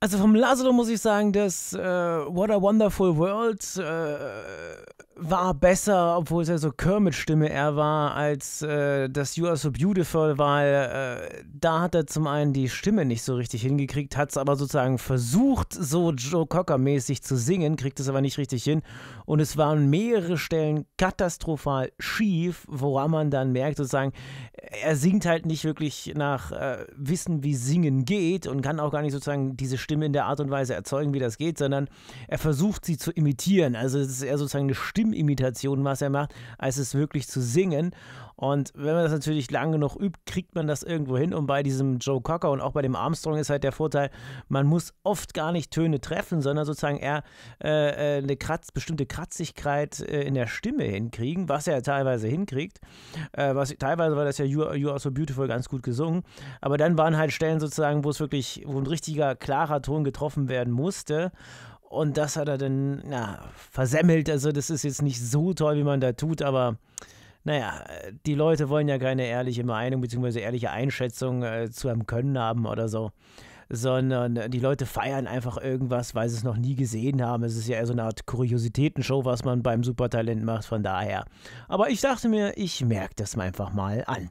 Also vom Lazaro muss ich sagen, dass äh, What a Wonderful World äh, war besser, obwohl es ja so Kermit-Stimme er war, als äh, das You Are So Beautiful, weil äh, da hat er zum einen die Stimme nicht so richtig hingekriegt, hat es aber sozusagen versucht, so Joe Cocker-mäßig zu singen, kriegt es aber nicht richtig hin. Und es waren mehrere Stellen katastrophal schief, woran man dann merkt, sozusagen, er singt halt nicht wirklich nach äh, Wissen, wie Singen geht und kann auch gar nicht sozusagen diese Stimme in der Art und Weise erzeugen, wie das geht, sondern er versucht sie zu imitieren. Also es ist eher sozusagen eine Stimme Stimmimitationen, was er macht, als es wirklich zu singen. Und wenn man das natürlich lang genug übt, kriegt man das irgendwo hin. Und bei diesem Joe Cocker und auch bei dem Armstrong ist halt der Vorteil, man muss oft gar nicht Töne treffen, sondern sozusagen eher äh, äh eine Kratz, bestimmte Kratzigkeit äh, in der Stimme hinkriegen, was er teilweise hinkriegt. Äh, was, teilweise war das ja you, you Are So Beautiful ganz gut gesungen. Aber dann waren halt Stellen sozusagen, wo es wirklich, wo ein richtiger, klarer Ton getroffen werden musste. Und das hat er dann na, versemmelt. Also, das ist jetzt nicht so toll, wie man da tut, aber naja, die Leute wollen ja keine ehrliche Meinung bzw. ehrliche Einschätzung äh, zu einem Können haben oder so. Sondern die Leute feiern einfach irgendwas, weil sie es noch nie gesehen haben. Es ist ja eher so eine Art Kuriositätenshow, was man beim Supertalent macht, von daher. Aber ich dachte mir, ich merke das einfach mal an.